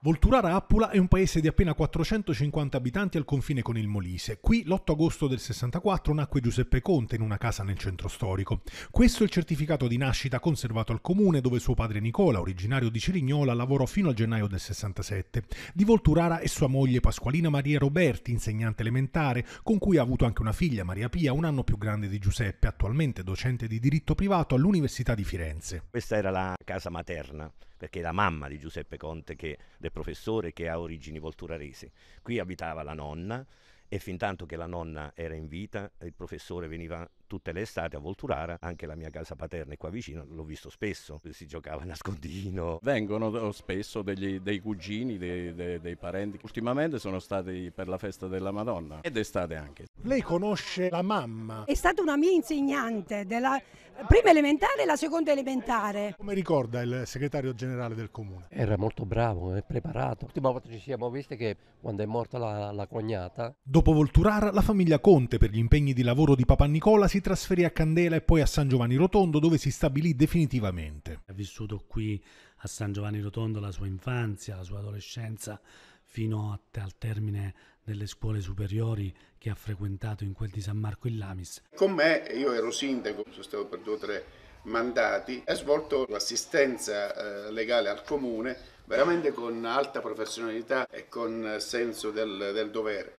Volturara Appula è un paese di appena 450 abitanti al confine con il Molise. Qui l'8 agosto del 64 nacque Giuseppe Conte in una casa nel centro storico. Questo è il certificato di nascita conservato al comune dove suo padre Nicola, originario di Cirignola, lavorò fino al gennaio del 67. Di Volturara è sua moglie Pasqualina Maria Roberti, insegnante elementare, con cui ha avuto anche una figlia Maria Pia, un anno più grande di Giuseppe, attualmente docente di diritto privato all'Università di Firenze. Questa era la casa materna perché è la mamma di Giuseppe Conte, che, del professore, che ha origini volturaresi. Qui abitava la nonna e fin tanto che la nonna era in vita il professore veniva tutte le estate a Volturara, anche la mia casa paterna è qua vicino, l'ho visto spesso, si giocava a nascondino. Vengono eh, spesso degli, dei cugini, dei, dei, dei parenti, ultimamente sono stati per la festa della Madonna ed estate anche. Lei conosce la mamma? È stata una mia insegnante della prima elementare e la seconda elementare. Come ricorda il segretario generale del comune? Era molto bravo, è eh, preparato. L'ultima volta ci siamo visti che quando è morta la, la cognata... Do Dopo Volturar, la famiglia Conte, per gli impegni di lavoro di Papa Nicola, si trasferì a Candela e poi a San Giovanni Rotondo, dove si stabilì definitivamente. Ha vissuto qui a San Giovanni Rotondo la sua infanzia, la sua adolescenza, fino al termine delle scuole superiori che ha frequentato in quel di San Marco in Lamis. Con me, io ero sindaco, sono stato per due o tre mandati, ha svolto l'assistenza eh, legale al comune veramente con alta professionalità e con senso del, del dovere.